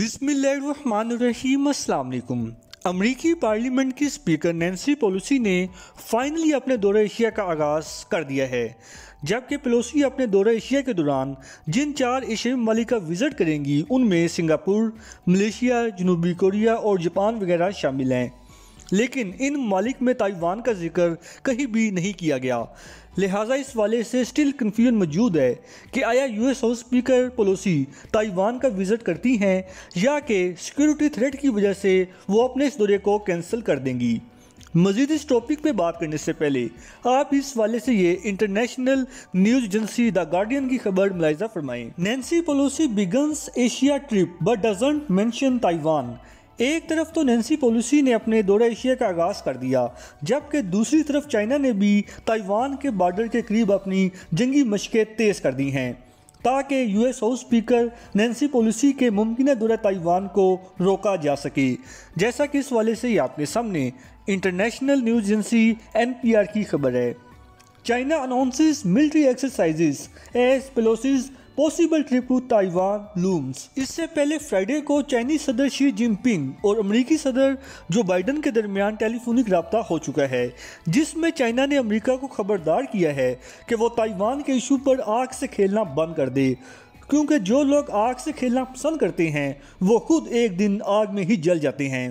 बिसमीम् अमरीकी पार्लियामेंट की speaker Nancy Pelosi ने फाइनली अपने दौरे एशिया का आगाज़ कर दिया है जबकि पेलोसी अपने दौरे एशिया के दौरान जिन चार एशियाई ममालिक का विज़िट करेंगी उनमें सिंगापुर मलेशिया जनूबी कोरिया और जापान वगैरह शामिल हैं लेकिन इन मालिक में ताइवान का जिक्र कहीं भी नहीं किया गया लिहाजा इस वाले से स्टिल कन्फ्यूजन मौजूद है कि आया U S house speaker Pelosi Taiwan का विज़िट करती हैं या कि सिक्योरिटी थ्रेट की वजह से वो अपने इस दौरे को कैंसिल कर देंगी मजीद इस टॉपिक पे बात करने से पहले आप इस वाले से ये international news agency the Guardian की खबर मुलायजा फरमाएं Nancy Pelosi begins Asia trip but doesn't mention Taiwan एक तरफ तो नैन्सी पोलूसी ने अपने दौरे एशिया का आगाज कर दिया जबकि दूसरी तरफ चाइना ने भी ताइवान के बॉर्डर के करीब अपनी जंगी मशकें तेज़ कर दी हैं ताकि US house speaker Nancy Pelosi के मुमकिन दौरा ताइवान को रोका जा सके जैसा कि इस वाले से ही आपके सामने इंटरनेशनल न्यूज एजेंसी एन की खबर है China announces military exercises as Pelosi's possible trip to Taiwan looms इससे पहले फ्राइडे को चाइनीज सदर शी जिनपिंग और अमेरिकी सदर जो बाइडन के दरमियान टेलीफोनिक रबता हो चुका है जिसमें चाइना ने अमेरिका को खबरदार किया है कि वो ताइवान के इशू पर आग से खेलना बंद कर दे क्योंकि जो लोग आग से खेलना पसंद करते हैं वो खुद एक दिन आग में ही जल जाते हैं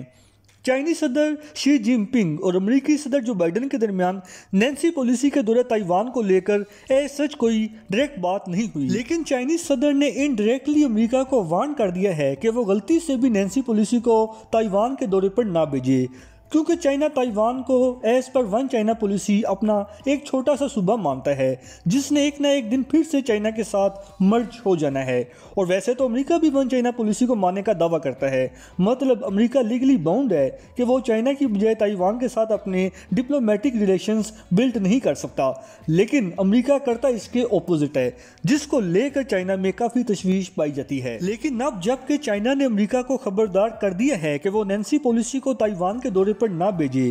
चाइनीज सदर शी जिनपिंग और अमरीकी सदर जो बाइडन के दरमियान नैन्सी पॉलिसी के दौरे ताइवान को लेकर ए सच कोई डायरेक्ट बात नहीं हुई लेकिन चाइनीज सदर ने इनडायरेक्टली अमेरिका को वार्न कर दिया है कि वो गलती से भी नैन्सी पॉलिसी को ताइवान के दौरे पर ना भेजे क्योंकि चाइना ताइवान को as per one China policy अपना एक छोटा सा सूबा मानता है जिसने एक ना एक दिन फिर से चाइना के साथ मर्ज हो जाना है और वैसे तो अमेरिका भी वन चाइना पॉलिसी को मानने का दावा करता है मतलब अमेरिका लीगली बाउंड है कि वो चाइना की बजाय ताइवान के साथ अपने डिप्लोमेटिक रिलेशंस बिल्ड नहीं कर सकता लेकिन अमरीका करता इसके ओपोजिट है जिसको लेकर चाइना में काफ़ी तशवीश पाई जाती है लेकिन अब जबकि चाइना ने अमरीका को खबरदार कर दिया है कि वो नैन्सी पॉलिसी को ताइवान के दौरे पर ना भेजे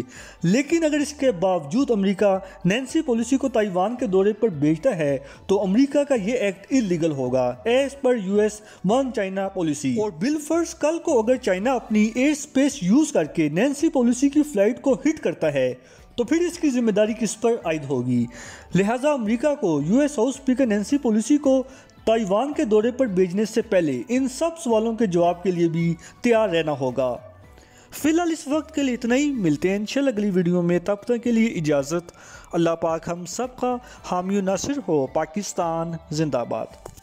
लेकिन अगर इसके बावजूद अमेरिका नैन्सी पॉलिसी को ताइवान के दौरे पर भेजता है तो अमेरिका का ये एक्ट इलीगल होगा as per US one China policy और बिल फर्स्ट कल को अगर चाइना अपनी एयर स्पेस यूज करके नैन्सी पॉलिसी की फ्लाइट को हिट करता है तो फिर इसकी जिम्मेदारी किस पर आयद होगी लिहाजा अमेरिका को US house speaker Nancy Pelosi को ताइवान के दौरे पर भेजने से पहले इन सब सवालों के जवाब के लिए भी तैयार रहना होगा फिलहाल इस वक्त के लिए इतना ही मिलते हैं चल अगली वीडियो में तब तक के लिए इजाज़त अल्लाह पाक हम सब का हामी नसर हो पाकिस्तान जिंदाबाद